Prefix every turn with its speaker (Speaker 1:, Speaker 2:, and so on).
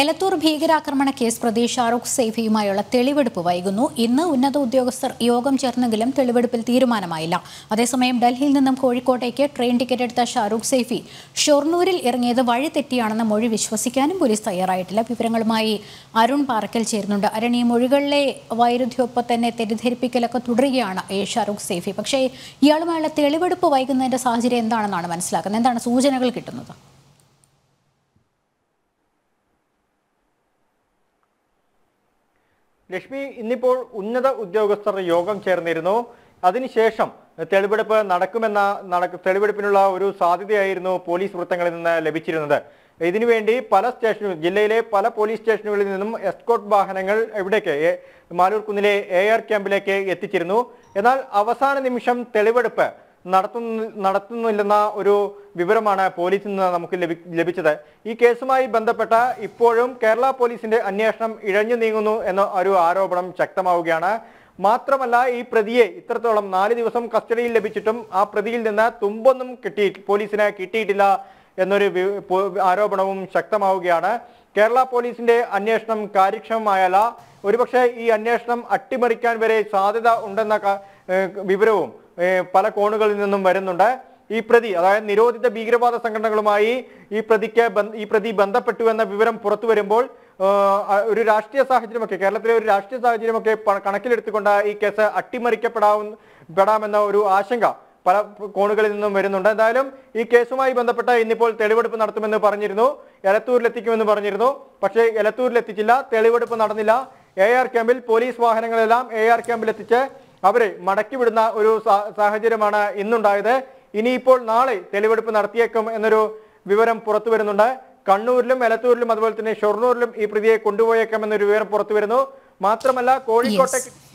Speaker 1: എലത്തൂർ ഭീകരാക്രമണ കേസ് പ്രതി ഷാറുഖ് സെയ്ഫിയുമായുള്ള തെളിവെടുപ്പ് വൈകുന്നു ഇന്ന് ഉന്നത ഉദ്യോഗസ്ഥർ യോഗം ചേർന്നെങ്കിലും തെളിവെടുപ്പിൽ തീരുമാനമായില്ല അതേസമയം ഡൽഹിയിൽ നിന്നും കോഴിക്കോട്ടേക്ക് ട്രെയിൻ ടിക്കറ്റ് എടുത്ത ഷാറുഖ് സെയ്ഫി ഷൊർണൂരിൽ ഇറങ്ങിയത് വഴി തെറ്റിയാണെന്ന മൊഴി വിശ്വസിക്കാനും പോലീസ് തയ്യാറായിട്ടില്ല വിവരങ്ങളുമായി അരുൺ പാറക്കൽ ചേരുന്നുണ്ട് അരുൺ ഈ മൊഴികളിലെ വൈരുദ്ധ്യമൊപ്പം തന്നെ തെറ്റിദ്ധരിപ്പിക്കലൊക്കെ തുടരുകയാണ് ഈ ഷാറുഖ് സെയ്ഫി പക്ഷേ ഇയാളുമായുള്ള തെളിവെടുപ്പ് വൈകുന്നതിൻ്റെ സാഹചര്യം എന്താണെന്നാണ് മനസ്സിലാക്കുന്നത് എന്താണ് സൂചനകൾ കിട്ടുന്നത്
Speaker 2: ലക്ഷ്മി ഇന്നിപ്പോൾ ഉന്നത ഉദ്യോഗസ്ഥർ യോഗം ചേർന്നിരുന്നു അതിനുശേഷം തെളിവെടുപ്പ് നടക്കുമെന്ന നടക്ക തെളിവെടുപ്പിനുള്ള ഒരു സാധ്യതയായിരുന്നു പോലീസ് വൃത്തങ്ങളിൽ നിന്ന് ലഭിച്ചിരുന്നത് ഇതിനുവേണ്ടി പല സ്റ്റേഷനുകൾ ജില്ലയിലെ പല പോലീസ് സ്റ്റേഷനുകളിൽ നിന്നും എസ്കോട്ട് വാഹനങ്ങൾ എവിടേക്ക് മാലൂർ കുന്നിലെ എ ആർ ക്യാമ്പിലേക്ക് എത്തിച്ചിരുന്നു എന്നാൽ അവസാന നിമിഷം തെളിവെടുപ്പ് നടത്തുന്ന നടത്തുന്നില്ലെന്ന ഒരു വിവരമാണ് പോലീസിൽ നിന്ന് നമുക്ക് ലഭിച്ചത് ഈ കേസുമായി ബന്ധപ്പെട്ട ഇപ്പോഴും കേരള പോലീസിന്റെ അന്വേഷണം ഇഴഞ്ഞു നീങ്ങുന്നു എന്ന ഒരു ആരോപണം ശക്തമാവുകയാണ് മാത്രമല്ല ഈ പ്രതിയെ ഇത്രത്തോളം നാല് ദിവസം കസ്റ്റഡിയിൽ ലഭിച്ചിട്ടും ആ പ്രതിയിൽ നിന്ന് തുമ്പൊന്നും കിട്ടി പോലീസിന് കിട്ടിയിട്ടില്ല എന്നൊരു ആരോപണവും ശക്തമാവുകയാണ് കേരള പോലീസിന്റെ അന്വേഷണം കാര്യക്ഷമമായല്ല ഒരുപക്ഷെ ഈ അന്വേഷണം അട്ടിമറിക്കാൻ വരെ സാധ്യത ഉണ്ടെന്ന വിവരവും പല കോണുകളിൽ നിന്നും വരുന്നുണ്ട് ഈ പ്രതി അതായത് നിരോധിത ഭീകരവാദ സംഘടനകളുമായി ഈ പ്രതിക്ക് ഈ പ്രതി ബന്ധപ്പെട്ടു എന്ന വിവരം പുറത്തു വരുമ്പോൾ ഒരു രാഷ്ട്രീയ സാഹചര്യമൊക്കെ കേരളത്തിലെ ഒരു രാഷ്ട്രീയ സാഹചര്യമൊക്കെ കണക്കിലെടുത്തുകൊണ്ട് ഈ കേസ് അട്ടിമറിക്കപ്പെടാവുന്ന പെടാമെന്ന ഒരു ആശങ്ക പല കോണുകളിൽ നിന്നും വരുന്നുണ്ട് എന്തായാലും ഈ കേസുമായി ബന്ധപ്പെട്ട ഇന്നിപ്പോൾ തെളിവെടുപ്പ് നടത്തുമെന്ന് പറഞ്ഞിരുന്നു എലത്തൂരിലെത്തിക്കുമെന്ന് പറഞ്ഞിരുന്നു പക്ഷേ എലത്തൂരിലെത്തിച്ചില്ല തെളിവെടുപ്പ് നടന്നില്ല എ ആർ ക്യാമ്പിൽ പോലീസ് വാഹനങ്ങളെല്ലാം എ ആർ ക്യാമ്പിൽ എത്തിച്ച് അവരെ മടക്കി വിടുന്ന ഒരു സാഹചര്യമാണ് ഇന്നുണ്ടായത് ഇനിയിപ്പോൾ നാളെ തെളിവെടുപ്പ് നടത്തിയേക്കും എന്നൊരു വിവരം പുറത്തു വരുന്നുണ്ട് കണ്ണൂരിലും എലത്തൂരിലും അതുപോലെ തന്നെ ഷൊർണൂരിലും ഈ പ്രതിയെ കൊണ്ടുപോയേക്കാം എന്നൊരു വിവരം പുറത്തു വരുന്നു മാത്രമല്ല കോഴിക്കോട്ടെ